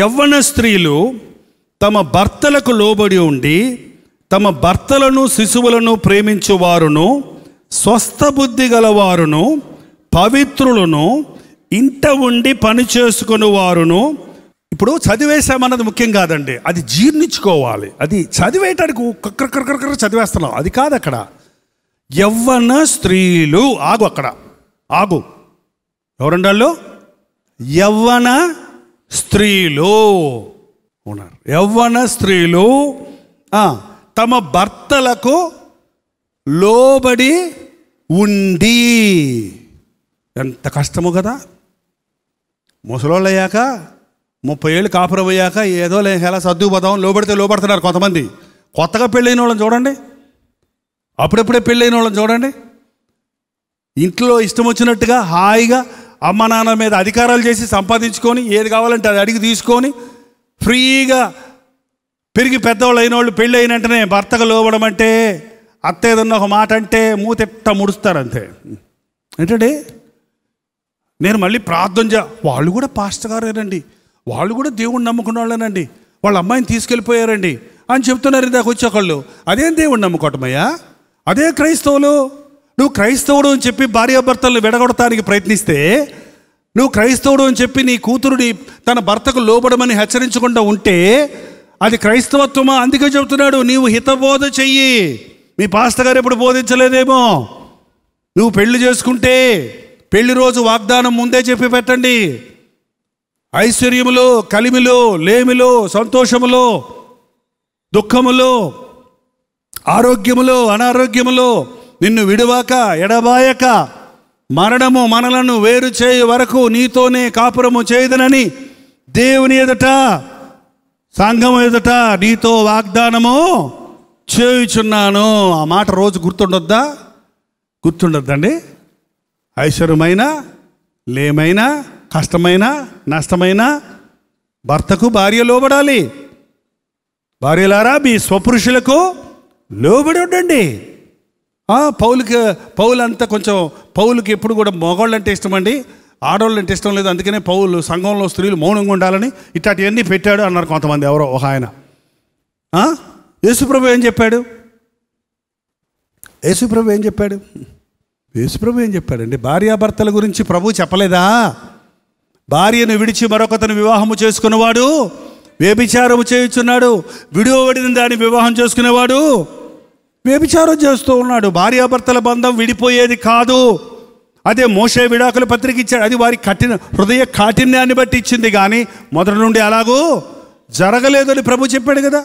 యవ్వన స్త్రీలు తమ భర్తలకు లోబడి ఉండి తమ భర్తలను శిశువులను ప్రేమించువారును స్వస్థ బుద్ధి గలవారును పవిత్రులను ఇంట ఉండి పని చేసుకుని వారును ఇప్పుడు చదివేసామన్నది ముఖ్యం కాదండి అది జీర్ణించుకోవాలి అది చదివేటానికి కక్కరకరకర చదివేస్తున్నాం అది కాదు అక్కడ యవ్వన స్త్రీలు ఆగు అక్కడ ఆగు ఎవరండాళ్ళు యవ్వన స్త్రీలు ఉన్నారు యవ్వన స్త్రీలు తమ భర్తలకు లోబడి ఉండి ఎంత కష్టము కదా ముసలోళ్ళయ్యాక ముప్పై ఏళ్ళు కాపురం అయ్యాక ఏదో లేక ఎలా సర్దుకుపోదాం లోబడితే లోబడుతున్నారు కొంతమంది కొత్తగా పెళ్ళైన వాళ్ళని చూడండి అప్పుడప్పుడే పెళ్ళైన వాళ్ళని చూడండి ఇంట్లో ఇష్టం వచ్చినట్టుగా హాయిగా అమ్మ నాన్న మీద అధికారాలు చేసి సంపాదించుకొని ఏది కావాలంటే అది అడిగి తీసుకొని ఫ్రీగా పెరిగి పెద్దవాళ్ళు అయిన వాళ్ళు పెళ్ళి వెంటనే భర్తకు లోబడం అంటే అత్తేదన్న ఒక మాట అంటే మూతెత్త ముడుస్తారు అంతే ఏంటండి నేను మళ్ళీ ప్రార్థన చే వాళ్ళు కూడా పాస్ట్ గారేనండి వాళ్ళు కూడా దేవుడు నమ్ముకున్న వాళ్ళేనండి వాళ్ళ అమ్మాయిని తీసుకెళ్ళిపోయారండి అని చెప్తున్నారు ఇందాక వచ్చే ఒకళ్ళు అదేం దేవుడు నమ్ముకోవటమయ్యా అదే క్రైస్తవులు నువ్వు క్రైస్తవుడు అని చెప్పి భార్యాభర్తలను విడగొడటానికి ప్రయత్నిస్తే నువ్వు క్రైస్తవుడు అని చెప్పి నీ కూతురుని తన భర్తకు లోబడమని హెచ్చరించకుండా ఉంటే అది క్రైస్తవత్వమా అందుకే చెబుతున్నాడు నీవు హితబోధ చెయ్యి మీ పాస్త గారు ఎప్పుడు బోధించలేదేమో నువ్వు పెళ్లి చేసుకుంటే పెళ్లి రోజు వాగ్దానం ముందే చెప్పి పెట్టండి ఐశ్వర్యములు కలిమిలు లేమిలు సంతోషములో దుఃఖములో ఆరోగ్యములో అనారోగ్యములో నిన్ను విడివాక ఎడబాయక మరణము మనలను వేరు చేయు వరకు నీతోనే కాపురము చేయదనని దేవుని ఎదుట సంఘం ఎదుట నీతో వాగ్దానము చేయుచున్నాను ఆ మాట రోజు గుర్తుండొద్దా గుర్తుండద్దండి ఐశ్వర్యమైన లేమైనా కష్టమైన నష్టమైన భర్తకు భార్య లోబడాలి భార్యలారా మీ స్వపురుషులకు లోబడి ఉండండి పౌలుకి పౌలు అంతా కొంచెం పౌలుకి ఎప్పుడు కూడా మగవాళ్ళు అంటే ఇష్టం అండి ఆడవాళ్ళు అంటే ఇష్టం లేదు అందుకనే పౌలు సంఘంలో స్త్రీలు మౌనంగా ఉండాలని ఇట్లాంటివన్నీ పెట్టాడు అన్నారు కొంతమంది ఎవరో ఒక ఆయన యేసుప్రభు ఏం చెప్పాడు యేసుప్రభు ఏం చెప్పాడు యేసుప్రభు ఏం చెప్పాడండి భార్యాభర్తల గురించి ప్రభు చెప్పలేదా భార్యను విడిచి మరొకతను వివాహము చేసుకున్నవాడు వ్యభిచారము చేయుచున్నాడు విడివబడిన దాన్ని వివాహం చేసుకునేవాడు వ్యభిచారం చేస్తూ ఉన్నాడు భార్యాభర్తల బంధం విడిపోయేది కాదు అదే మోసే విడాకుల పత్రిక ఇచ్చాడు అది వారి కఠిన హృదయ కాఠిన్యాన్ని బట్టి ఇచ్చింది కానీ మొదటి నుండి అలాగూ జరగలేదని ప్రభు చెప్పాడు కదా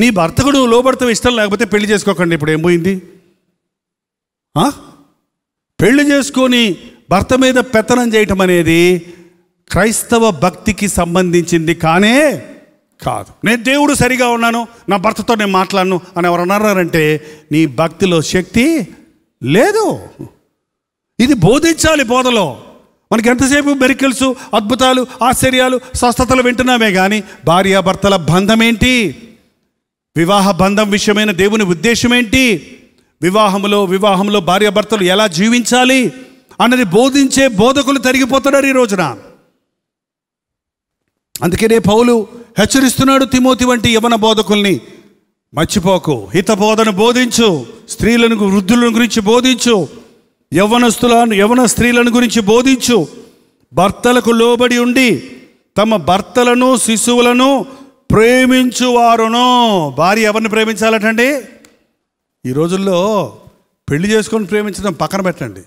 నీ భర్తకు నువ్వు లోబడతావు ఇష్టం లేకపోతే పెళ్లి చేసుకోకండి ఇప్పుడు ఏం పోయింది పెళ్లి చేసుకొని భర్త మీద పెత్తనం చేయటం అనేది క్రైస్తవ భక్తికి సంబంధించింది కానీ కాదు నేను దేవుడు సరిగా ఉన్నాను నా భర్తతో నేను మాట్లాడను అని ఎవరు అన్నారంటే నీ భక్తిలో శక్తి లేదు ఇది బోధించాలి బోధలో మనకి ఎంతసేపు మెరికల్స్ అద్భుతాలు ఆశ్చర్యాలు స్వస్థతలు వింటున్నామే కానీ భార్యాభర్తల బంధం ఏంటి వివాహ బంధం విషయమైన దేవుని ఉద్దేశం ఏంటి వివాహంలో వివాహంలో భార్యాభర్తలు ఎలా జీవించాలి అన్నది బోధించే బోధకులు తరిగిపోతున్నారు ఈ రోజున అందుకనే పౌలు హెచ్చరిస్తున్నాడు తిమోతి వంటి యవన బోధకుల్ని మర్చిపోకు హితబోధన బోధించు స్త్రీలను వృద్ధులను గురించి బోధించు యవనస్తులను యవన స్త్రీలను గురించి బోధించు భర్తలకు లోబడి ఉండి తమ భర్తలను శిశువులను ప్రేమించు వారును భార్య ఎవరిని ప్రేమించాలటండి ఈ రోజుల్లో పెళ్లి చేసుకొని ప్రేమించడం పక్కన పెట్టండి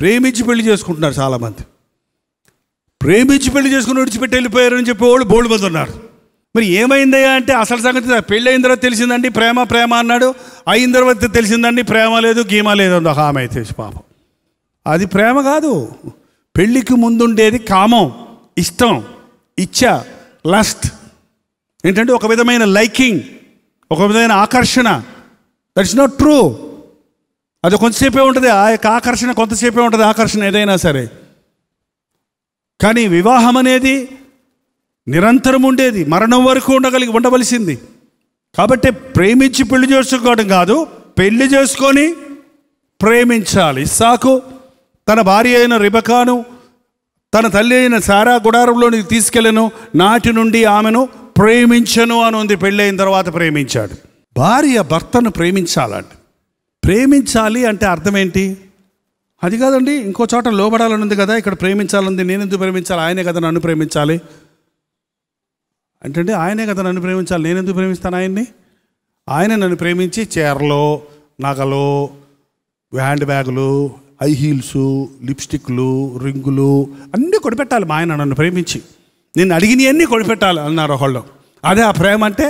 ప్రేమించి పెళ్లి చేసుకుంటున్నారు చాలామంది ప్రేమించి పెళ్లి చేసుకుని విడిచిపెట్టి వెళ్ళిపోయారని చెప్పి వాళ్ళు బోల్డ్ మంది ఉన్నారు మరి ఏమైందయ్యా అంటే అసలు సంగతి పెళ్ళి అయిన తర్వాత తెలిసిందండి ప్రేమ ప్రేమ అన్నాడు అయిన తర్వాత తెలిసిందండి ప్రేమ లేదు గీమ లేదు అందు ఆమె అయితే పాపం అది ప్రేమ కాదు పెళ్ళికి ముందుండేది కామం ఇష్టం ఇచ్చ లస్ట్ ఏంటంటే ఒక విధమైన లైకింగ్ ఒక విధమైన ఆకర్షణ దట్స్ నాట్ ట్రూ అది కొంతసేపే ఉంటుంది ఆ యొక్క ఆకర్షణ కొంతసేపే ఉంటుంది ఆకర్షణ ఏదైనా సరే కానీ వివాహం అనేది నిరంతరం ఉండేది మరణం వరకు ఉండగలిగి ఉండవలసింది కాబట్టి ప్రేమించి పెళ్లి చేసుకోవడం కాదు పెళ్లి చేసుకొని ప్రేమించాలి ఇస్సాకు తన భార్య అయిన రిబకాను తన తల్లి అయిన సారా గుడారంలోని తీసుకెళ్ళను నాటి నుండి ఆమెను ప్రేమించను అని ఉంది పెళ్ళైన తర్వాత ప్రేమించాడు భార్య భర్తను ప్రేమించాలంట ప్రేమించాలి అంటే అర్థం ఏంటి అది కాదండి ఇంకో చోట లోబడాలని ఉంది కదా ఇక్కడ ప్రేమించాలని నేను ఎందుకు ప్రేమించాలి ఆయనే కదా నన్ను ప్రేమించాలి అంటే ఆయనే కదా నన్ను ప్రేమించాలి నేను ఎందుకు ప్రేమిస్తాను ఆయన్ని ఆయన నన్ను ప్రేమించి చీరలు నగలు హ్యాండ్ బ్యాగులు హై హీల్స్ లిప్స్టిక్లు రింగులు అన్నీ కొడిపెట్టాలి మా ఆయన నన్ను ప్రేమించి నేను అడిగినవన్నీ కొడిపెట్టాలి అన్నారు ఒకళ్ళు అదే ఆ ప్రేమ అంటే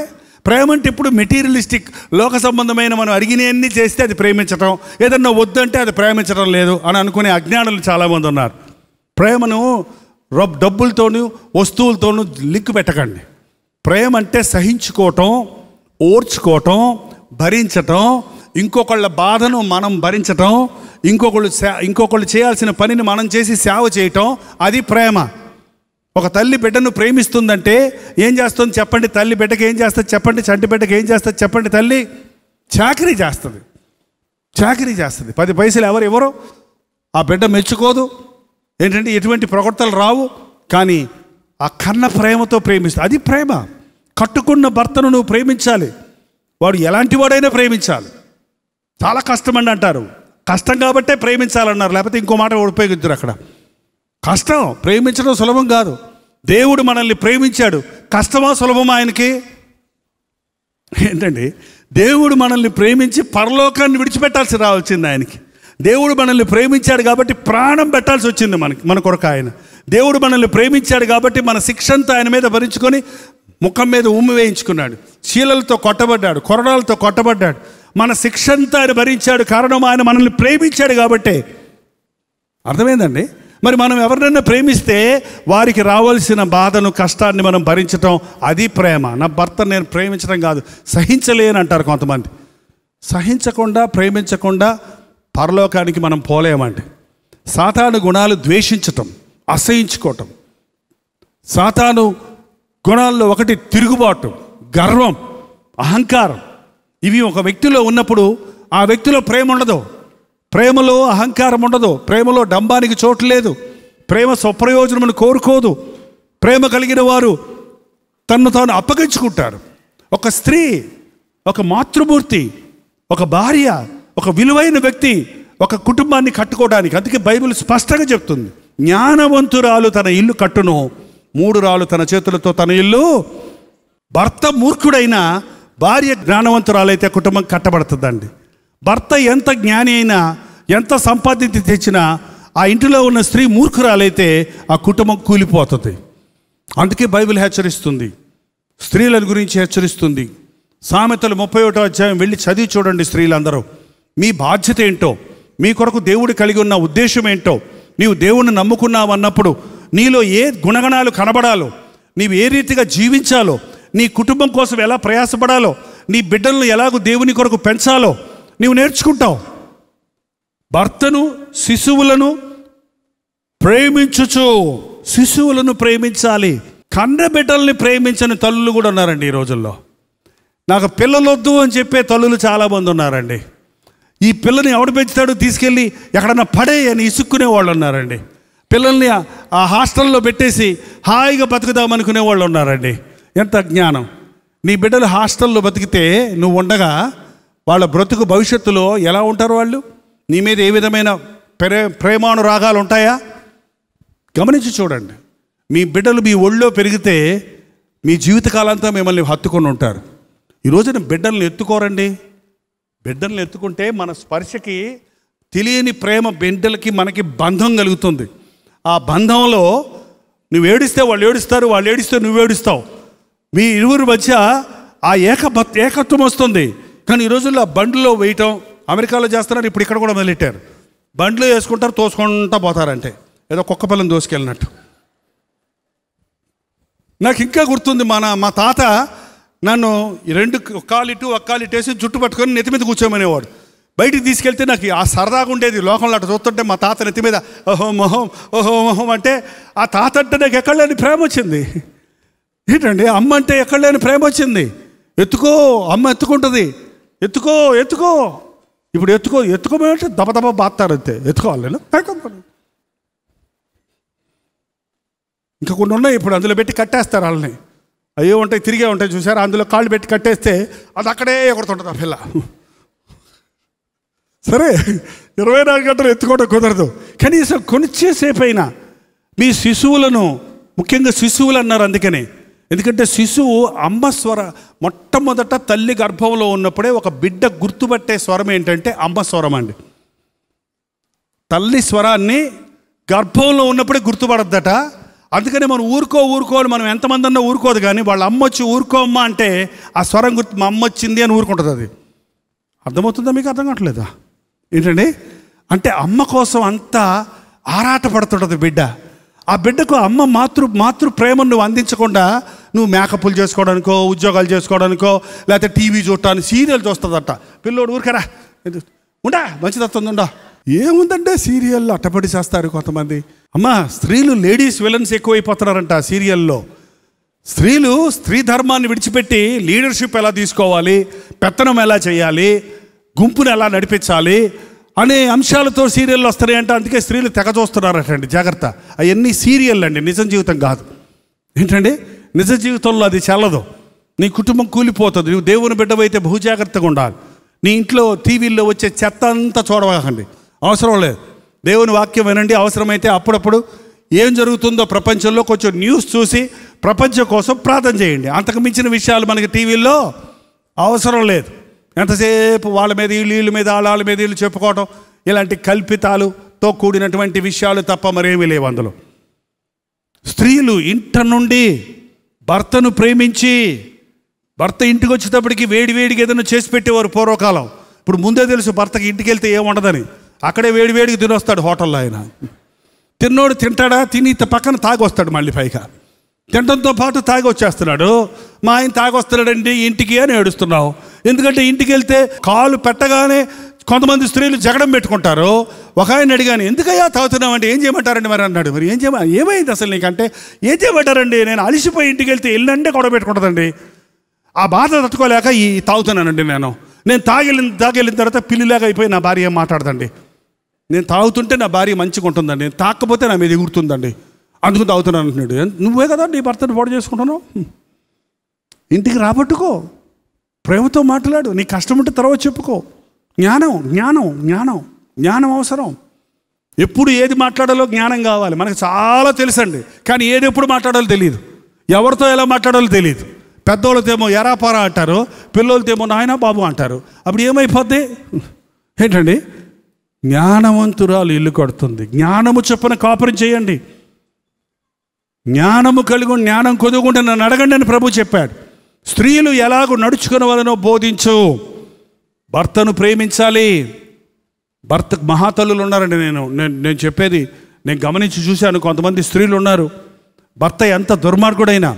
ప్రేమ అంటే ఇప్పుడు మెటీరియలిస్టిక్ లోక సంబంధమైన మనం అడిగినవన్నీ చేస్తే అది ప్రేమించటం ఏదన్నా వద్దంటే అది ప్రేమించడం లేదు అని అనుకునే అజ్ఞానులు చాలామంది ఉన్నారు ప్రేమను రబ్ డబ్బులతోనూ వస్తువులతోనూ లింక్ పెట్టకండి ప్రేమ అంటే సహించుకోవటం ఓర్చుకోవటం భరించటం ఇంకొకళ్ళ బాధను మనం భరించటం ఇంకొకళ్ళు ఇంకొకళ్ళు చేయాల్సిన పనిని మనం చేసి సేవ చేయటం అది ప్రేమ ఒక తల్లి బిడ్డను ప్రేమిస్తుందంటే ఏం చేస్తుంది చెప్పండి తల్లి బిడ్డకి ఏం చేస్తుంది చెప్పండి చంటి బిడ్డకి ఏం చేస్తుంది చెప్పండి తల్లి చాకరీ చేస్తుంది చాకరీ చేస్తుంది పది పైసలు ఎవరు ఇవ్వరు ఆ బిడ్డ మెచ్చుకోదు ఏంటంటే ఎటువంటి ప్రవర్తలు రావు కానీ ఆ కన్న ప్రేమతో ప్రేమిస్తుంది అది ప్రేమ కట్టుకున్న భర్తను నువ్వు ప్రేమించాలి వాడు ఎలాంటి వాడైనా ప్రేమించాలి చాలా కష్టమండి అంటారు కష్టం కాబట్టే ప్రేమించాలన్నారు లేకపోతే ఇంకో మాట ఉపయోగించారు అక్కడ కష్టం ప్రేమించడం సులభం కాదు దేవుడు మనల్ని ప్రేమించాడు కష్టమా సులభమా ఆయనకి ఏంటండి దేవుడు మనల్ని ప్రేమించి పరలోకాన్ని విడిచిపెట్టాల్సి రావాల్సింది ఆయనకి దేవుడు మనల్ని ప్రేమించాడు కాబట్టి ప్రాణం పెట్టాల్సి వచ్చింది మనకి మన కొరకు ఆయన దేవుడు మనల్ని ప్రేమించాడు కాబట్టి మన శిక్షంతో ఆయన మీద భరించుకొని ముఖం మీద ఉమ్మి వేయించుకున్నాడు చీలలతో కొట్టబడ్డాడు కొరడాలతో కొట్టబడ్డాడు మన శిక్ష అంతా ఆయన భరించాడు కారణం ఆయన మనల్ని ప్రేమించాడు కాబట్టే అర్థమైందండి మరి మనం ఎవరినైనా ప్రేమిస్తే వారికి రావాల్సిన బాధను కష్టాన్ని మనం భరించటం అది ప్రేమ నా భర్త నేను ప్రేమించడం కాదు సహించలేని అంటారు కొంతమంది సహించకుండా ప్రేమించకుండా పరలోకానికి మనం పోలేమండి సాతాను గుణాలు ద్వేషించటం అసహించుకోవటం సాతాను గుణాల్లో ఒకటి తిరుగుబాటు గర్వం అహంకారం ఇవి ఒక వ్యక్తిలో ఉన్నప్పుడు ఆ వ్యక్తిలో ప్రేమ ఉండదు ప్రేమలో అహంకారం ఉండదు ప్రేమలో డంబానికి చోటు లేదు ప్రేమ స్వప్రయోజనమును కోరుకోదు ప్రేమ కలిగిన వారు తన్ను తాను అప్పగించుకుంటారు ఒక స్త్రీ ఒక మాతృమూర్తి ఒక భార్య ఒక విలువైన వ్యక్తి ఒక కుటుంబాన్ని కట్టుకోవడానికి అందుకే బైబిల్ స్పష్టంగా చెప్తుంది జ్ఞానవంతురాలు తన ఇల్లు కట్టును మూడు రాళ్ళు తన చేతులతో తన ఇల్లు భర్త మూర్ఖుడైన భార్య జ్ఞానవంతురాలైతే కుటుంబం కట్టబడుతుందండి భర్త ఎంత జ్ఞాని అయినా ఎంత సంపాదించి తెచ్చినా ఆ ఇంటిలో ఉన్న స్త్రీ మూర్ఖురాలైతే ఆ కుటుంబం కూలిపోతుంది అందుకే బైబిల్ హెచ్చరిస్తుంది స్త్రీల గురించి హెచ్చరిస్తుంది సామెతలు ముప్పై ఒకటో అధ్యాయం వెళ్ళి చదివి చూడండి స్త్రీలందరూ మీ బాధ్యత ఏంటో మీ కొరకు దేవుడు కలిగి ఉన్న ఉద్దేశం ఏంటో నీవు దేవుణ్ణి నమ్ముకున్నావు అన్నప్పుడు నీలో ఏ గుణగణాలు కనబడాలో నీవు ఏ రీతిగా జీవించాలో నీ కుటుంబం కోసం ఎలా ప్రయాసపడాలో నీ బిడ్డలను ఎలాగో దేవుని కొరకు పెంచాలో నీవు నేర్చుకుంటావు భర్తను శిశువులను ప్రేమించుచు శిశువులను ప్రేమించాలి కన్న బిడ్డల్ని ప్రేమించని తల్లులు కూడా ఉన్నారండి ఈ రోజుల్లో నాకు పిల్లలొద్దు అని చెప్పే తల్లులు చాలామంది ఉన్నారండి ఈ పిల్లని ఎవడు పెంచుతాడు తీసుకెళ్ళి ఎక్కడన్నా పడే అని ఇసుక్కునే వాళ్ళు ఉన్నారండి పిల్లల్ని ఆ హాస్టల్లో పెట్టేసి హాయిగా బతుకుదాం అనుకునే వాళ్ళు ఉన్నారండి ఎంత జ్ఞానం నీ బిడ్డలు హాస్టల్లో బతికితే నువ్వు ఉండగా వాళ్ళ బ్రతుకు భవిష్యత్తులో ఎలా ఉంటారు వాళ్ళు నీ మీద ఏ విధమైన ప్రే ప్రేమానురాగాలు ఉంటాయా గమనించి చూడండి మీ బిడ్డలు మీ ఒళ్ళో పెరిగితే మీ జీవితకాలంతా మిమ్మల్ని హత్తుకొని ఉంటారు ఈరోజున బిడ్డల్ని ఎత్తుకోరండి బిడ్డల్ని ఎత్తుకుంటే మన స్పర్శకి తెలియని ప్రేమ బిడ్డలకి మనకి బంధం కలుగుతుంది ఆ బంధంలో నువ్వు ఏడిస్తే వాళ్ళు ఏడుస్తారు వాళ్ళు ఏడిస్తే నువ్వు ఏడుస్తావు మీ ఇరువురి మధ్య ఆ ఏక ఏకత్వం వస్తుంది కానీ ఈ రోజుల్లో ఆ బండ్లో వేయటం అమెరికాలో చేస్తున్నారు ఇప్పుడు ఇక్కడ కూడా మొదలెట్టారు బండ్లు వేసుకుంటారు తోసుకుంటా పోతారంటే ఏదో కుక్క పిల్లని దోసుకెళ్ళినట్టు నాకు ఇంకా గుర్తుంది మన మా తాత నన్ను రెండు కాలిటు వేసి జుట్టు పట్టుకొని నెత్తి మీద కూర్చోమనేవాడు బయటికి తీసుకెళ్తే నాకు ఆ సరదాగా ఉండేది లోకంలో అటు చూస్తుంటే మా తాత నెత్తి మీద ఓహో మొహం ఓహో మొహం అంటే ఆ తాత అంటే నాకు ఎక్కడ లేని ప్రేమ వచ్చింది ఏంటండి అమ్మ అంటే ఎక్కడ లేని ప్రేమ వచ్చింది ఎత్తుకో అమ్మ ఎత్తుకుంటుంది ఎత్తుకో ఎత్తుకో ఇప్పుడు ఎత్తుకో ఎత్తుకోమంటే దబ దబ బాత్తారు అంతే ఎత్తుకోవాలి నేను ఇంకా కొన్ని ఉన్నాయి ఇప్పుడు అందులో పెట్టి కట్టేస్తారు వాళ్ళని అయ్యో ఉంటాయి తిరిగే ఉంటాయి చూసారా అందులో కాళ్ళు పెట్టి కట్టేస్తే అది అక్కడే ఎగురుతుంటుంది ఆ పిల్ల సరే ఇరవై నాలుగు గంటలు ఎత్తుకోవడం కుదరదు కనీసం కొనిచ్చేసేపు అయినా మీ శిశువులను ముఖ్యంగా శిశువులు అన్నారు అందుకనే ఎందుకంటే శిశువు అమ్మ స్వర మొట్టమొదట తల్లి గర్భంలో ఉన్నప్పుడే ఒక బిడ్డ గుర్తుపట్టే స్వరం ఏంటంటే అమ్మ స్వరం అండి తల్లి స్వరాన్ని గర్భంలో ఉన్నప్పుడే గుర్తుపడద్దట అందుకనే మనం ఊరుకో ఊరుకో అని మనం ఎంతమంది అన్నా ఊరుకోదు కానీ వాళ్ళ అమ్మ వచ్చి ఊరుకో అమ్మ అంటే ఆ స్వరం గుర్తు మా అమ్మ వచ్చింది అని ఊరుకుంటుంది అది అర్థమవుతుందా మీకు అర్థం కావట్లేదా ఏంటండి అంటే అమ్మ కోసం అంతా పడుతుంటుంది బిడ్డ ఆ బిడ్డకు అమ్మ మాతృ మాతృ ప్రేమను నువ్వు అందించకుండా నువ్వు మేకప్లు చేసుకోవడానికో ఉద్యోగాలు చేసుకోవడానికో లేకపోతే టీవీ చూడటానికి సీరియల్ చూస్తుందట పిల్లోడు ఊరికరా ఉండా మంచిదత్తుందా ఏముందంటే సీరియల్ అట్టపడి చేస్తారు కొంతమంది అమ్మ స్త్రీలు లేడీస్ విలన్స్ ఎక్కువైపోతున్నారంట సీరియల్లో స్త్రీలు స్త్రీ ధర్మాన్ని విడిచిపెట్టి లీడర్షిప్ ఎలా తీసుకోవాలి పెత్తనం ఎలా చేయాలి గుంపును ఎలా నడిపించాలి అనే అంశాలతో సీరియళ్ళు వస్తాయంట అందుకే స్త్రీలు తెగ చూస్తున్నారటండి జాగ్రత్త అవన్నీ సీరియల్ అండి నిజ జీవితం కాదు ఏంటండి నిజ జీవితంలో అది చల్లదు నీ కుటుంబం కూలిపోతుంది నువ్వు దేవుని బిడ్డవైతే బహుజాగ్రత్తగా ఉండాలి నీ ఇంట్లో టీవీల్లో వచ్చే చెత్త అంతా చూడవాకండి అవసరం లేదు దేవుని వాక్యం వినండి అవసరమైతే అప్పుడప్పుడు ఏం జరుగుతుందో ప్రపంచంలో కొంచెం న్యూస్ చూసి ప్రపంచం కోసం ప్రార్థన చేయండి అంతకు మించిన విషయాలు మనకి టీవీల్లో అవసరం లేదు ఎంతసేపు వాళ్ళ మీద వీళ్ళు వీళ్ళ మీద వాళ్ళ మీద వీళ్ళు చెప్పుకోవటం ఇలాంటి కల్పితాలుతో కూడినటువంటి విషయాలు తప్ప మరేమీ లేవు అందులో స్త్రీలు ఇంట నుండి భర్తను ప్రేమించి భర్త ఇంటికి వచ్చేటప్పటికి వేడి వేడికి ఏదైనా చేసి పెట్టేవారు పూర్వకాలం ఇప్పుడు ముందే తెలుసు భర్తకి ఇంటికి వెళ్తే ఏముండదని అక్కడే వేడి వేడికి తినొస్తాడు హోటల్లో ఆయన తిన్నోడు తింటాడా తిని పక్కన తాగొస్తాడు మళ్ళీ పైగా తినడంతో పాటు తాగి వచ్చేస్తున్నాడు మా ఆయన తాగొస్తున్నాడండి ఇంటికి అని ఏడుస్తున్నావు ఎందుకంటే ఇంటికి వెళ్తే కాలు పెట్టగానే కొంతమంది స్త్రీలు జగడం పెట్టుకుంటారు ఒక ఆయన అడిగాను ఎందుకయ్యా తాగుతున్నామంటే ఏం చేయమంటారండి మరి అన్నాడు మరి ఏం చేయమ ఏమైంది అసలు నీకంటే ఏం చేయమంటారండి నేను అలిసిపోయి ఇంటికి వెళ్తే ఇల్లంటే గొడవ పెట్టుకుంటుందండి ఆ బాధ తట్టుకోలేక ఈ తాగుతున్నానండి నేను నేను తాగెళ్ళిన తాగెళ్ళిన తర్వాత పిల్లిలాగా అయిపోయి నా భార్య మాట్లాడదండి నేను తాగుతుంటే నా భార్య మంచిగా ఉంటుందండి నేను తాకపోతే నా మీద ఎగురుతుందండి అందుకు తాగుతున్నాను అంటున్నాడు నువ్వే కదా నీ భర్తను పాడు చేసుకుంటున్నావు ఇంటికి రాబట్టుకో ప్రేమతో మాట్లాడు నీ కష్టం ఉంటే తర్వాత చెప్పుకో జ్ఞానం జ్ఞానం జ్ఞానం జ్ఞానం అవసరం ఎప్పుడు ఏది మాట్లాడాలో జ్ఞానం కావాలి మనకు చాలా తెలుసండి కానీ ఏది ఎప్పుడు మాట్లాడాలో తెలియదు ఎవరితో ఎలా మాట్లాడాలో తెలియదు పెద్దోళ్ళతేమో ఎరాపారా అంటారు పిల్లలతేమో నాయన బాబు అంటారు అప్పుడు ఏమైపోద్ది ఏంటండి జ్ఞానవంతురాలు ఇల్లు కడుతుంది జ్ఞానము చొప్పున కాపురం చేయండి జ్ఞానము కలిగి జ్ఞానం కొదుకుంటే నన్ను అడగండి అని ప్రభు చెప్పాడు స్త్రీలు ఎలాగో వాళ్ళనో బోధించు భర్తను ప్రేమించాలి భర్తకు మహాతల్లులు ఉన్నారండి నేను నేను నేను చెప్పేది నేను గమనించి చూశాను కొంతమంది స్త్రీలు ఉన్నారు భర్త ఎంత దుర్మార్గుడైనా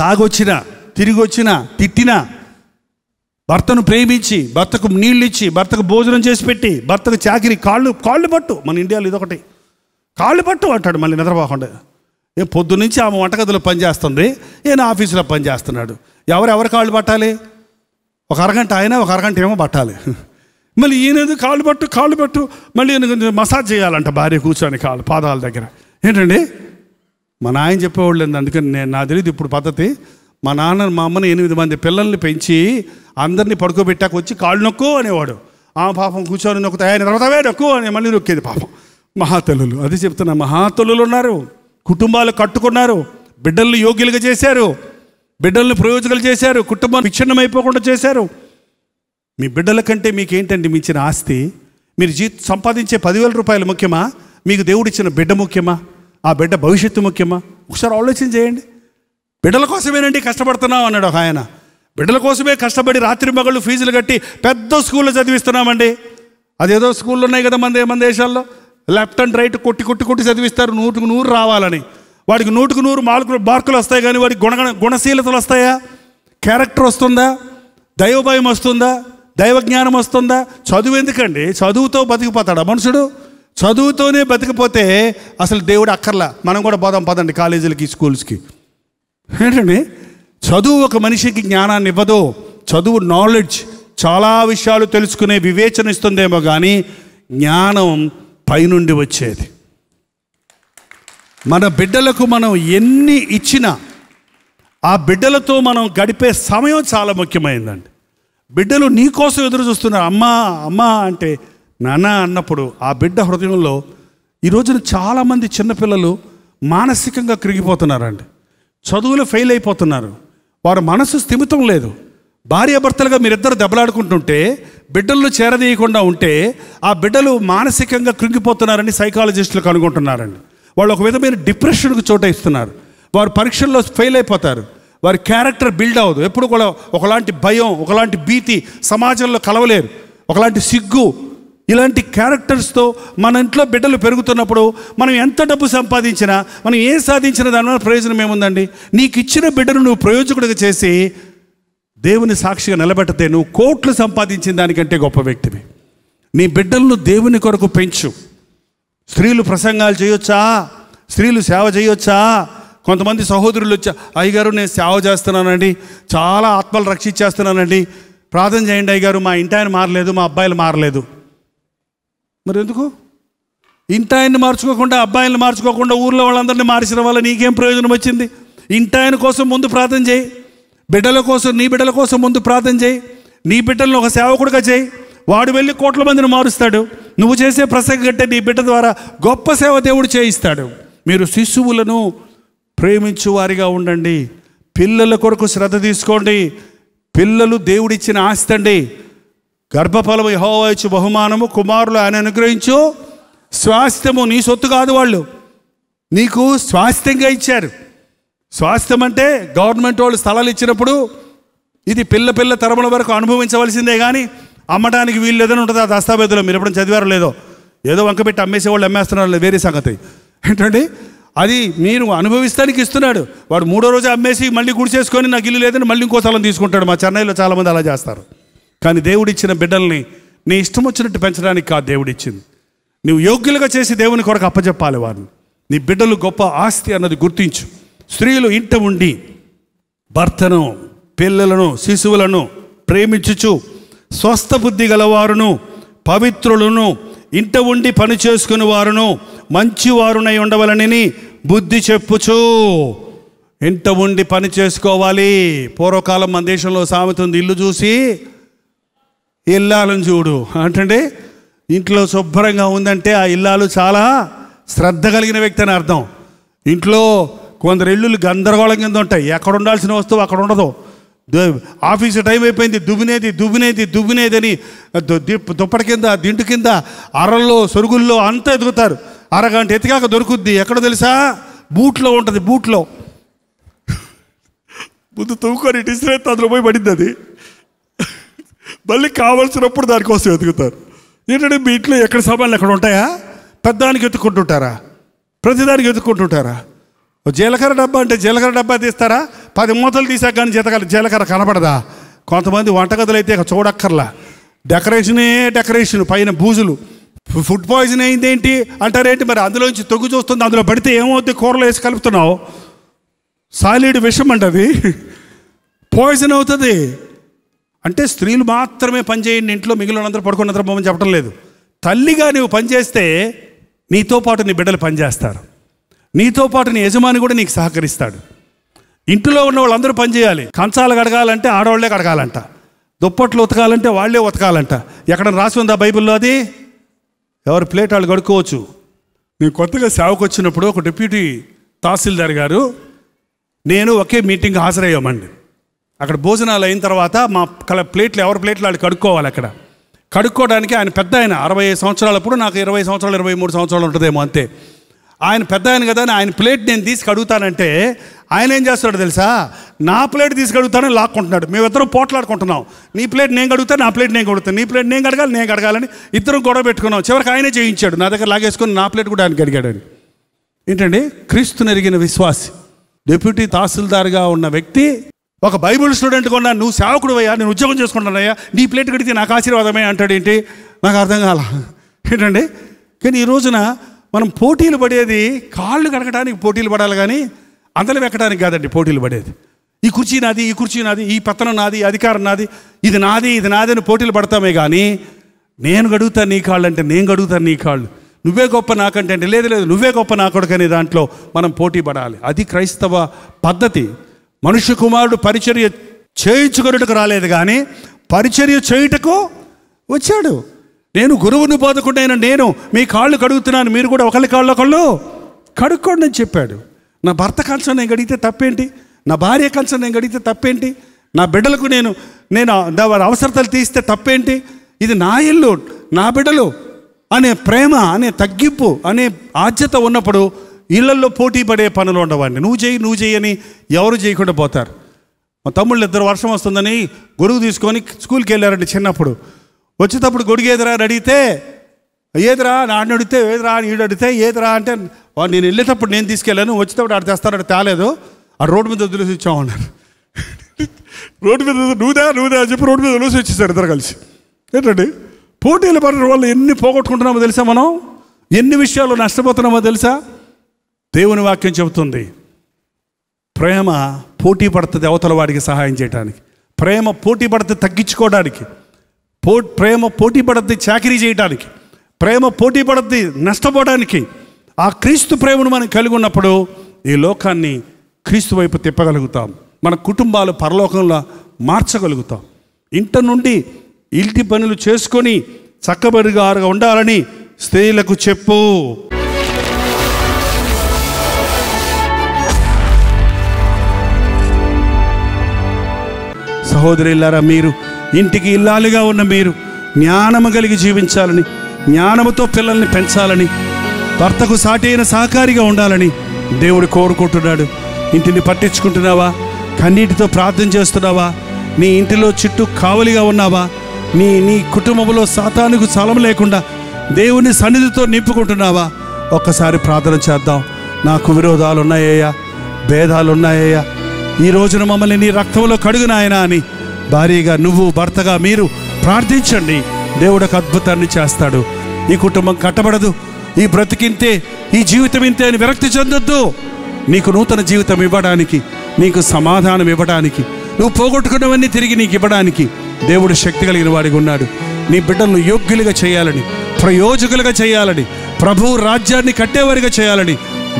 తాగొచ్చిన తిరిగి వచ్చిన తిట్టినా భర్తను ప్రేమించి భర్తకు నీళ్ళు ఇచ్చి భర్తకు భోజనం చేసి పెట్టి భర్తకు చాకిరి కాళ్ళు కాళ్ళు పట్టు మన ఇండియాలో ఇదొకటి కాళ్ళు పట్టు అంటాడు మళ్ళీ నిద్రపోకుండా ఏం పొద్దు నుంచి ఆమె వంటగదిలో పనిచేస్తుంది ఈయన ఆఫీసులో పనిచేస్తున్నాడు ఎవరెవరు కాళ్ళు పట్టాలి ఒక అరగంట ఆయన ఒక అరగంట ఏమో పట్టాలి మళ్ళీ ఈయనది కాళ్ళు పట్టు కాళ్ళు పట్టు మళ్ళీ ఈయన మసాజ్ చేయాలంట భార్య కూర్చొని కాళ్ళు పాదాల దగ్గర ఏంటండి మా నాయన చెప్పేవాళ్ళు లేదు అందుకని నేను నా తెలియదు ఇప్పుడు పద్ధతి మా నాన్న మా అమ్మని ఎనిమిది మంది పిల్లల్ని పెంచి అందరినీ పడుకోబెట్టాక వచ్చి కాళ్ళు నొక్కు అనేవాడు ఆ పాపం కూర్చొని నొక్కుతాయి ఆయన తర్వాత నొక్కు అని మళ్ళీ నొక్కేది పాపం మహాతల్లులు అది చెప్తున్నా మహాతల్లులు ఉన్నారు కుటుంబాలు కట్టుకున్నారు బిడ్డలను యోగ్యులుగా చేశారు బిడ్డలను ప్రయోజకులు చేశారు కుటుంబం అయిపోకుండా చేశారు మీ బిడ్డల కంటే మీకేంటండి మించిన ఆస్తి మీరు జీ సంపాదించే పదివేల రూపాయలు ముఖ్యమా మీకు దేవుడిచ్చిన బిడ్డ ముఖ్యమా ఆ బిడ్డ భవిష్యత్తు ముఖ్యమా ఒకసారి ఆలోచన చేయండి బిడ్డల కోసమేనండి కష్టపడుతున్నాం అన్నాడు ఒక ఆయన బిడ్డల కోసమే కష్టపడి రాత్రి మగళ్ళు ఫీజులు కట్టి పెద్ద స్కూల్లో చదివిస్తున్నామండి అదేదో స్కూల్లో ఉన్నాయి కదా మన మన దేశాల్లో లెఫ్ట్ అండ్ రైట్ కొట్టి కొట్టి కొట్టి చదివిస్తారు నూటికి నూరు రావాలని వాడికి నూటికి నూరు మార్కులు మార్కులు వస్తాయి కానీ వాడికి గుణ గుణశీలతలు వస్తాయా క్యారెక్టర్ వస్తుందా దైవభయం వస్తుందా దైవ జ్ఞానం వస్తుందా చదువు ఎందుకండి చదువుతో బతికిపోతాడా మనుషుడు చదువుతోనే బతికిపోతే అసలు దేవుడు అక్కర్లా మనం కూడా పోదాం పదండి కాలేజీలకి స్కూల్స్కి ఏంటండి చదువు ఒక మనిషికి జ్ఞానాన్ని ఇవ్వదు చదువు నాలెడ్జ్ చాలా విషయాలు తెలుసుకునే వివేచన ఇస్తుందేమో కానీ జ్ఞానం పైనుండి వచ్చేది మన బిడ్డలకు మనం ఎన్ని ఇచ్చినా ఆ బిడ్డలతో మనం గడిపే సమయం చాలా ముఖ్యమైందండి బిడ్డలు నీ కోసం ఎదురు చూస్తున్నారు అమ్మా అమ్మా అంటే నాన్న అన్నప్పుడు ఆ బిడ్డ హృదయంలో ఈ రోజున చాలామంది చిన్నపిల్లలు మానసికంగా కృగిపోతున్నారండి చదువులు ఫెయిల్ అయిపోతున్నారు వారు మనసు స్థిమితం లేదు భార్యాభర్తలుగా మీరిద్దరు దెబ్బలాడుకుంటుంటే బిడ్డలను చేరదీయకుండా ఉంటే ఆ బిడ్డలు మానసికంగా కృంగిపోతున్నారని సైకాలజిస్టులు కనుగొంటున్నారండి వాళ్ళు ఒక విధమైన డిప్రెషన్కు చోట ఇస్తున్నారు వారు పరీక్షల్లో ఫెయిల్ అయిపోతారు వారి క్యారెక్టర్ బిల్డ్ అవ్వదు ఎప్పుడు కూడా ఒకలాంటి భయం ఒకలాంటి భీతి సమాజంలో కలవలేరు ఒకలాంటి సిగ్గు ఇలాంటి క్యారెక్టర్స్తో మన ఇంట్లో బిడ్డలు పెరుగుతున్నప్పుడు మనం ఎంత డబ్బు సంపాదించినా మనం ఏం సాధించిన దానివల్ల ప్రయోజనం ఏముందండి నీకు ఇచ్చిన బిడ్డను నువ్వు ప్రయోజకుడిగా చేసి దేవుని సాక్షిగా నిలబెడితే నువ్వు కోట్లు సంపాదించిన దానికంటే గొప్ప వ్యక్తివి నీ బిడ్డలను దేవుని కొరకు పెంచు స్త్రీలు ప్రసంగాలు చేయొచ్చా స్త్రీలు సేవ చేయొచ్చా కొంతమంది సహోదరులు వచ్చా అయ్యగారు నేను సేవ చేస్తున్నానండి చాలా ఆత్మలు రక్షించేస్తున్నానండి ప్రార్థన చేయండి అయ్యగారు మా ఇంటి ఆయన మారలేదు మా అబ్బాయిలు మారలేదు మరి ఎందుకు ఇంటి ఆయన్ని మార్చుకోకుండా అబ్బాయిలను మార్చుకోకుండా ఊర్లో వాళ్ళందరినీ మార్చిన వల్ల నీకేం ప్రయోజనం వచ్చింది ఇంటి ఆయన కోసం ముందు ప్రార్థన చేయి బిడ్డల కోసం నీ బిడ్డల కోసం ముందు ప్రార్థన చేయి నీ బిడ్డలను ఒక సేవకుడుగా చేయి వాడు వెళ్ళి కోట్ల మందిని మారుస్తాడు నువ్వు చేసే ప్రసంగ కంటే నీ బిడ్డ ద్వారా గొప్ప సేవ దేవుడు చేయిస్తాడు మీరు శిశువులను ప్రేమించు వారిగా ఉండండి పిల్లల కొరకు శ్రద్ధ తీసుకోండి పిల్లలు దేవుడిచ్చిన ఆస్తండి గర్భఫలము యహోవచ్చు బహుమానము కుమారులు ఆయన అనుగ్రహించు స్వాస్థ్యము నీ సొత్తు కాదు వాళ్ళు నీకు స్వాస్థ్యంగా ఇచ్చారు స్వాస్థ్యం అంటే గవర్నమెంట్ వాళ్ళు స్థలాలు ఇచ్చినప్పుడు ఇది పిల్ల పిల్ల తరముల వరకు అనుభవించవలసిందే కానీ అమ్మడానికి వీలు లేదని ఉంటుంది ఆ దస్తావేజులో మీరు ఎప్పుడైనా చదివారు లేదో ఏదో వంకపెట్టి అమ్మేసే వాళ్ళు అమ్మేస్తున్నారు వేరే సంగతి ఏంటండి అది మీరు అనుభవిస్తానికి ఇస్తున్నాడు వాడు మూడో రోజు అమ్మేసి మళ్ళీ గుడిచేసుకొని నాకు ఇల్లు లేదని మళ్ళీ ఇంకో స్థలం తీసుకుంటాడు మా చెన్నైలో చాలామంది అలా చేస్తారు కానీ దేవుడిచ్చిన బిడ్డల్ని నీ ఇష్టం వచ్చినట్టు పెంచడానికి కాదు దేవుడిచ్చింది నువ్వు యోగ్యులుగా చేసి దేవుని కొరకు అప్పచెప్పాలి వారిని నీ బిడ్డలు గొప్ప ఆస్తి అన్నది గుర్తించు స్త్రీలు ఇంట ఉండి భర్తను పిల్లలను శిశువులను ప్రేమించుచు స్వస్థ బుద్ధి గలవారును పవిత్రులను ఇంట ఉండి పని చేసుకుని వారును మంచివారునై ఉండవలనని బుద్ధి చెప్పుచు ఇంట ఉండి పని చేసుకోవాలి పూర్వకాలం మన దేశంలో సామెతుంది ఇల్లు చూసి ఇల్లాలను చూడు అంటే ఇంట్లో శుభ్రంగా ఉందంటే ఆ ఇల్లాలు చాలా శ్రద్ధ కలిగిన వ్యక్తి అని అర్థం ఇంట్లో కొందరు ఇళ్ళు గందరగోళం కింద ఉంటాయి ఎక్కడ ఉండాల్సిన వస్తువు అక్కడ ఉండదు ఆఫీస్ టైం అయిపోయింది దుబ్బినేది దుబ్బినేది దుబ్బినేది అని దుప్పటి కింద దిండు కింద అరల్లో సొరుగుల్లో అంతా ఎదుగుతారు అరగంట ఎతికాక దొరుకుద్ది ఎక్కడ తెలుసా బూట్లో ఉంటుంది బూట్లో ముందు తవ్వుకొని ఇసిరేస్తే అందులో పోయి పడింది అది మళ్ళీ కావాల్సినప్పుడు దానికోసం ఎదుగుతారు ఏంటంటే మీ ఇంట్లో ఎక్కడ సామాన్లు ఎక్కడ ఉంటాయా పెద్దానికి ఎత్తుకుంటుంటారా ప్రతిదానికి ఎత్తుకుంటుంటారా జీలకర్ర డబ్బా అంటే జీలకర్ర డబ్బా తీస్తారా పది మూతలు తీసాక కానీ జీతకాల జీలకర్ర కనపడదా కొంతమంది వంటగదులు అయితే చూడక్కర్లా డెకరేషనే డెకరేషన్ పైన బూజులు ఫుడ్ పాయిజన్ అయింది ఏంటి అంటారేంటి మరి అందులోంచి తొగ్గు చూస్తుంది అందులో పడితే ఏమవుతుంది కూరలు వేసి కలుపుతున్నావు సాలిడ్ విషం అది పాయిజన్ అవుతుంది అంటే స్త్రీలు మాత్రమే పనిచేయండి ఇంట్లో మిగిలిన అందరూ పడుకున్న నిద్రపోమని చెప్పడం లేదు తల్లిగా నువ్వు పనిచేస్తే నీతో పాటు నీ బిడ్డలు పనిచేస్తారు నీతో పాటు నీ యజమాని కూడా నీకు సహకరిస్తాడు ఇంటిలో ఉన్న వాళ్ళందరూ పనిచేయాలి కంచాలు కడగాలంటే ఆడవాళ్లే కడగాలంట దుప్పట్లు ఉతకాలంటే వాళ్లే ఉతకాలంట ఎక్కడ రాసి ఉందా బైబిల్లో అది ఎవరు ప్లేట్ వాళ్ళు కడుక్కోవచ్చు నేను కొత్తగా సేవకు వచ్చినప్పుడు ఒక డిప్యూటీ తహసీల్దార్ గారు నేను ఒకే మీటింగ్ హాజరయ్యామండి అక్కడ భోజనాలు అయిన తర్వాత మా కల ప్లేట్లు ఎవరి ప్లేట్లు వాళ్ళు కడుక్కోవాలి అక్కడ కడుక్కోవడానికి ఆయన పెద్ద ఆయన అరవై సంవత్సరాలప్పుడు నాకు ఇరవై సంవత్సరాలు ఇరవై మూడు సంవత్సరాలు ఉంటుందేమో అంతే ఆయన పెద్ద ఆయన కదా ఆయన ప్లేట్ నేను తీసుకు అడుగుతానంటే ఆయన ఏం చేస్తాడు తెలుసా నా ప్లేట్ తీసుకడుగుతానని లాక్కుంటున్నాడు మేమిద్దరం పోట్లాడుకుంటున్నాం నీ ప్లేట్ నేను కడుగుతా నా ప్లేట్ నేను కడుగుతాను నీ ప్లేట్ నేను కడగాలి నేను కడగాలని ఇద్దరం గొడవ పెట్టుకున్నాం చివరికి ఆయనే చేయించాడు నా దగ్గర లాగేసుకొని నా ప్లేట్ కూడా ఆయన కడిగాడని ఏంటండి క్రీస్తు నెరిగిన విశ్వాసి డెప్యూటీ తహసీల్దార్గా ఉన్న వ్యక్తి ఒక బైబుల్ స్టూడెంట్ కూడా నువ్వు సేవకుడు అయ్యా నేను ఉద్యోగం చేసుకుంటానయ్యా నీ ప్లేట్ కడితే నాకు ఆశీర్వాదమే అంటాడు ఏంటి నాకు అర్థం కాల ఏంటండి కానీ ఈ రోజున మనం పోటీలు పడేది కాళ్ళు కడగడానికి పోటీలు పడాలి కానీ అందరం ఎక్కడానికి కాదండి పోటీలు పడేది ఈ కుర్చీ నాది ఈ కుర్చీ నాది ఈ పతనం నాది అధికారం నాది ఇది నాది ఇది నాది అని పోటీలు పడతామే కానీ నేను గడుగుతాను నీ కాళ్ళు అంటే నేను గడుగుతాను నీ కాళ్ళు నువ్వే గొప్ప నాకంటే అంటే లేదు లేదు నువ్వే గొప్ప నా కొడుకనే దాంట్లో మనం పోటీ పడాలి అది క్రైస్తవ పద్ధతి మనుష్య కుమారుడు పరిచర్య చేయించుకున్నట్టుకు రాలేదు కానీ పరిచర్య చేయుటకు వచ్చాడు నేను గురువును బోధకుండా నేను మీ కాళ్ళు కడుగుతున్నాను మీరు కూడా ఒకళ్ళ కాళ్ళు ఒకళ్ళు కడుక్కోండి అని చెప్పాడు నా భర్త కలిసిన నేను గడిగితే తప్పేంటి నా భార్య కలిసిన నేను గడిగితే తప్పేంటి నా బిడ్డలకు నేను నేను వారి అవసరతలు తీస్తే తప్పేంటి ఇది నా ఇల్లు నా బిడ్డలు అనే ప్రేమ అనే తగ్గింపు అనే ఆద్యత ఉన్నప్పుడు ఇళ్లల్లో పోటీ పడే పనులు ఉండవండి నువ్వు చేయి నువ్వు చేయని ఎవరు చేయకుండా పోతారు మా తమ్ముళ్ళు ఇద్దరు వర్షం వస్తుందని గురువు తీసుకొని స్కూల్కి వెళ్ళారండి చిన్నప్పుడు వచ్చేటప్పుడు గొడుగు ఏదరా అని అడిగితే ఏదిరా నాన్న అడిగితే ఏదరా అని ఈడు అడిగితే ఏదరా అంటే నేను వెళ్ళేటప్పుడు నేను తీసుకెళ్ళాను వచ్చేటప్పుడు ఆడు తెస్తాడు తేలేదు ఆ రోడ్డు మీద వదిలేసి ఇచ్చామన్నారు రోడ్డు మీద నువ్వుదా నువ్వుదా అని చెప్పి రోడ్డు మీద వదిలేసి వచ్చేసారు ఇద్దరు కలిసి ఏంటండి పోటీలు పడిన వాళ్ళు ఎన్ని పోగొట్టుకుంటున్నామో తెలుసా మనం ఎన్ని విషయాలు నష్టపోతున్నామో తెలుసా దేవుని వాక్యం చెబుతుంది ప్రేమ పోటీ పడుతుంది అవతల వాడికి సహాయం చేయడానికి ప్రేమ పోటీ పడితే తగ్గించుకోవడానికి పో ప్రేమ పోటీ పడద్ది చాకరీ చేయడానికి ప్రేమ పోటీ పడద్ది నష్టపోవడానికి ఆ క్రీస్తు ప్రేమను మనం కలిగి ఉన్నప్పుడు ఈ లోకాన్ని క్రీస్తు వైపు తిప్పగలుగుతాం మన కుటుంబాలు పరలోకంలో మార్చగలుగుతాం ఇంట నుండి ఇంటి పనులు చేసుకొని చక్కబడిగా ఉండాలని స్త్రీలకు చెప్పు సహోదరులారా మీరు ఇంటికి ఇల్లాలుగా ఉన్న మీరు జ్ఞానము కలిగి జీవించాలని జ్ఞానముతో పిల్లల్ని పెంచాలని భర్తకు సాటి అయిన సహకారిగా ఉండాలని దేవుడు కోరుకుంటున్నాడు ఇంటిని పట్టించుకుంటున్నావా కన్నీటితో ప్రార్థన చేస్తున్నావా నీ ఇంటిలో చుట్టూ కావలిగా ఉన్నావా నీ నీ కుటుంబంలో సాతానికి స్థలం లేకుండా దేవుని సన్నిధితో నింపుకుంటున్నావా ఒక్కసారి ప్రార్థన చేద్దాం నాకు భేదాలు ఉన్నాయ్యా ఈ రోజున మమ్మల్ని నీ రక్తంలో కడుగునాయనా అని భారీగా నువ్వు భర్తగా మీరు ప్రార్థించండి దేవుడు ఒక అద్భుతాన్ని చేస్తాడు ఈ కుటుంబం కట్టబడదు ఈ బ్రతికింతే ఈ జీవితం ఇంతే అని విరక్తి చెందొద్దు నీకు నూతన జీవితం ఇవ్వడానికి నీకు సమాధానం ఇవ్వడానికి నువ్వు పోగొట్టుకున్నవన్నీ తిరిగి నీకు ఇవ్వడానికి దేవుడు శక్తి కలిగిన వాడిగా ఉన్నాడు నీ బిడ్డలను యోగ్యులుగా చేయాలని ప్రయోజకులుగా చేయాలని ప్రభు రాజ్యాన్ని కట్టేవారిగా చేయాలని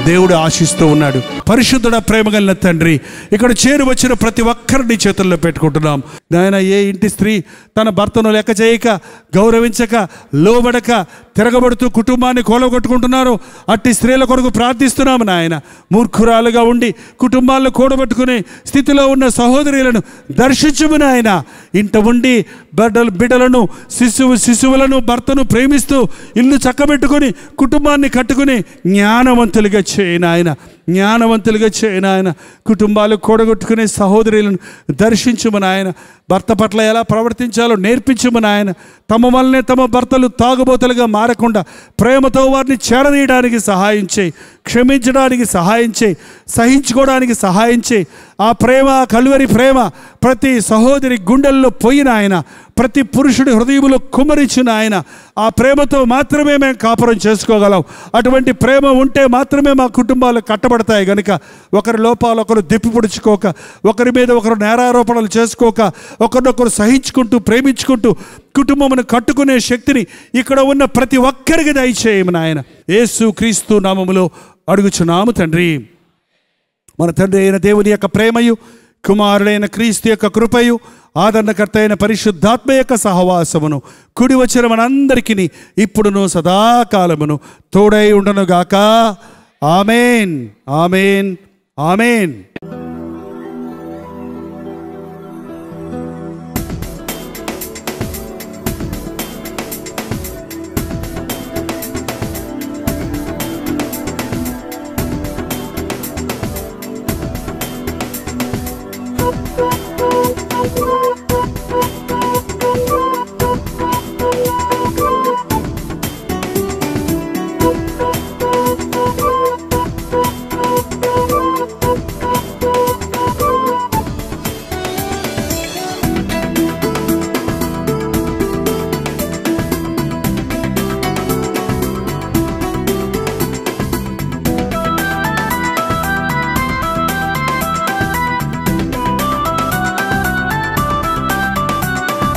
దేవుడు ఆశిస్తూ ఉన్నాడు పరిశుద్ధుడ ప్రేమ కలిగిన తండ్రి ఇక్కడ చేరు వచ్చిన ప్రతి ఒక్కరిని చేతుల్లో పెట్టుకుంటున్నాం ఆయన ఏ ఇంటి స్త్రీ తన భర్తను లెక్క చేయక గౌరవించక లోబడక తిరగబడుతూ కుటుంబాన్ని కోలగొట్టుకుంటున్నారు అట్టి స్త్రీల కొరకు ప్రార్థిస్తున్నాము నాయన మూర్ఖురాలుగా ఉండి కుటుంబాలను కూడబెట్టుకునే స్థితిలో ఉన్న సహోదరులను దర్శించము నాయన ఇంట ఉండి బిడ్డలు బిడ్డలను శిశువు శిశువులను భర్తను ప్రేమిస్తూ ఇల్లు చక్కబెట్టుకుని కుటుంబాన్ని కట్టుకుని జ్ఞానవంతులుగా చేయను ఆయన జ్ఞానవంతులుగా చేయను ఆయన కుటుంబాలు కూడగొట్టుకునే సహోదరులను దర్శించమని ఆయన భర్త పట్ల ఎలా ప్రవర్తించాలో నేర్పించమని ఆయన తమ వల్లనే తమ భర్తలు తాగుబోతులుగా మారకుండా ప్రేమతో వారిని చేరదీయడానికి సహాయం చేయి క్షమించడానికి సహాయం చేయి సహించుకోవడానికి సహాయం చేయి ఆ ప్రేమ కలువరి ప్రేమ ప్రతి సహోదరి గుండెల్లో పోయిన ఆయన ప్రతి పురుషుడి హృదయంలో కుమరించిన ఆయన ఆ ప్రేమతో మాత్రమే మేము కాపురం చేసుకోగలం అటువంటి ప్రేమ ఉంటే మాత్రమే మా కుటుంబాలు కట్టబడతాయి కనుక ఒకరి లోపాలు ఒకరు దిప్పిపొడుచుకోక ఒకరి మీద ఒకరు నేరారోపణలు చేసుకోక ఒకరినొకరు సహించుకుంటూ ప్రేమించుకుంటూ కుటుంబమును కట్టుకునే శక్తిని ఇక్కడ ఉన్న ప్రతి ఒక్కరికి దయచేయము నాయన యేసు క్రీస్తు నామములో అడుగుచున్నాము తండ్రి మన తండ్రి అయిన దేవుని యొక్క ప్రేమయు కుమారుడైన క్రీస్తు యొక్క కృపయు ఆదరణకర్త అయిన పరిశుద్ధాత్మ యొక్క సహవాసమును కుడి వచ్చిన మనందరికీ ఇప్పుడును సదాకాలమును తోడై ఉండనుగాక ఆమెన్ ఆమెన్ ఆమెన్